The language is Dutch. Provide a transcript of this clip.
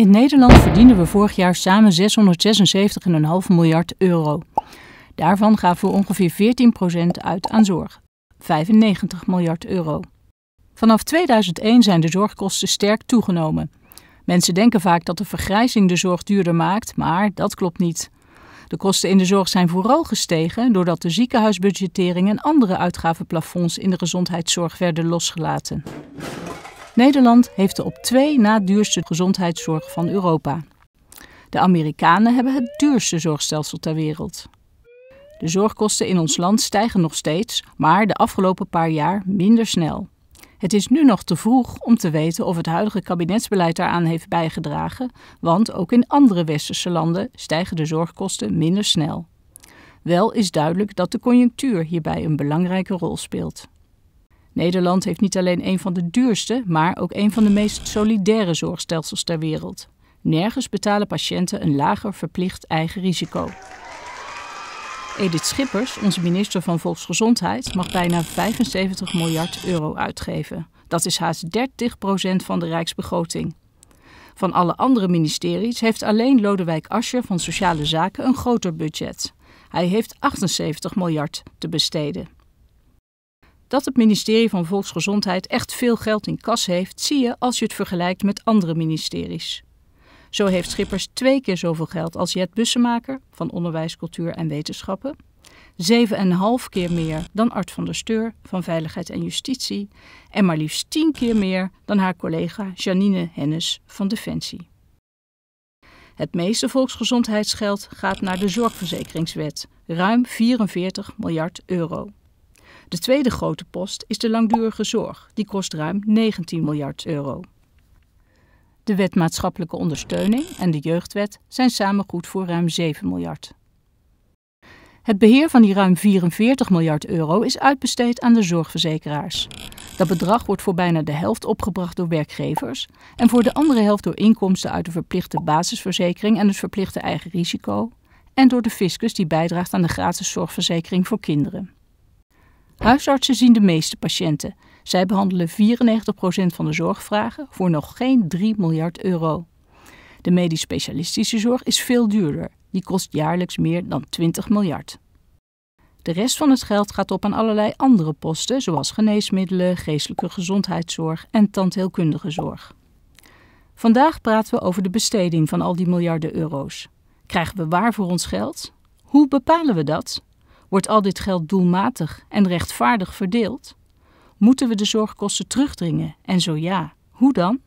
In Nederland verdienden we vorig jaar samen 676,5 miljard euro. Daarvan gaven we ongeveer 14% uit aan zorg, 95 miljard euro. Vanaf 2001 zijn de zorgkosten sterk toegenomen. Mensen denken vaak dat de vergrijzing de zorg duurder maakt, maar dat klopt niet. De kosten in de zorg zijn vooral gestegen doordat de ziekenhuisbudgettering en andere uitgavenplafonds in de gezondheidszorg werden losgelaten. Nederland heeft de op twee na duurste gezondheidszorg van Europa. De Amerikanen hebben het duurste zorgstelsel ter wereld. De zorgkosten in ons land stijgen nog steeds, maar de afgelopen paar jaar minder snel. Het is nu nog te vroeg om te weten of het huidige kabinetsbeleid daaraan heeft bijgedragen, want ook in andere westerse landen stijgen de zorgkosten minder snel. Wel is duidelijk dat de conjunctuur hierbij een belangrijke rol speelt. Nederland heeft niet alleen een van de duurste, maar ook een van de meest solidaire zorgstelsels ter wereld. Nergens betalen patiënten een lager verplicht eigen risico. Edith Schippers, onze minister van Volksgezondheid, mag bijna 75 miljard euro uitgeven. Dat is haast 30% van de rijksbegroting. Van alle andere ministeries heeft alleen Lodewijk Asscher van Sociale Zaken een groter budget. Hij heeft 78 miljard te besteden. Dat het ministerie van Volksgezondheid echt veel geld in kas heeft, zie je als je het vergelijkt met andere ministeries. Zo heeft Schippers twee keer zoveel geld als Jet Bussemaker van Onderwijs, Cultuur en Wetenschappen. 7,5 keer meer dan Art van der Steur van Veiligheid en Justitie. En maar liefst 10 keer meer dan haar collega Janine Hennis van Defensie. Het meeste volksgezondheidsgeld gaat naar de zorgverzekeringswet, ruim 44 miljard euro. De tweede grote post is de langdurige zorg. Die kost ruim 19 miljard euro. De wet maatschappelijke ondersteuning en de jeugdwet zijn samen goed voor ruim 7 miljard. Het beheer van die ruim 44 miljard euro is uitbesteed aan de zorgverzekeraars. Dat bedrag wordt voor bijna de helft opgebracht door werkgevers en voor de andere helft door inkomsten uit de verplichte basisverzekering en het verplichte eigen risico en door de fiscus die bijdraagt aan de gratis zorgverzekering voor kinderen. Huisartsen zien de meeste patiënten. Zij behandelen 94% van de zorgvragen voor nog geen 3 miljard euro. De medisch specialistische zorg is veel duurder. Die kost jaarlijks meer dan 20 miljard. De rest van het geld gaat op aan allerlei andere posten, zoals geneesmiddelen, geestelijke gezondheidszorg en tandheelkundige zorg. Vandaag praten we over de besteding van al die miljarden euro's. Krijgen we waar voor ons geld? Hoe bepalen we dat? Wordt al dit geld doelmatig en rechtvaardig verdeeld? Moeten we de zorgkosten terugdringen en zo ja, hoe dan?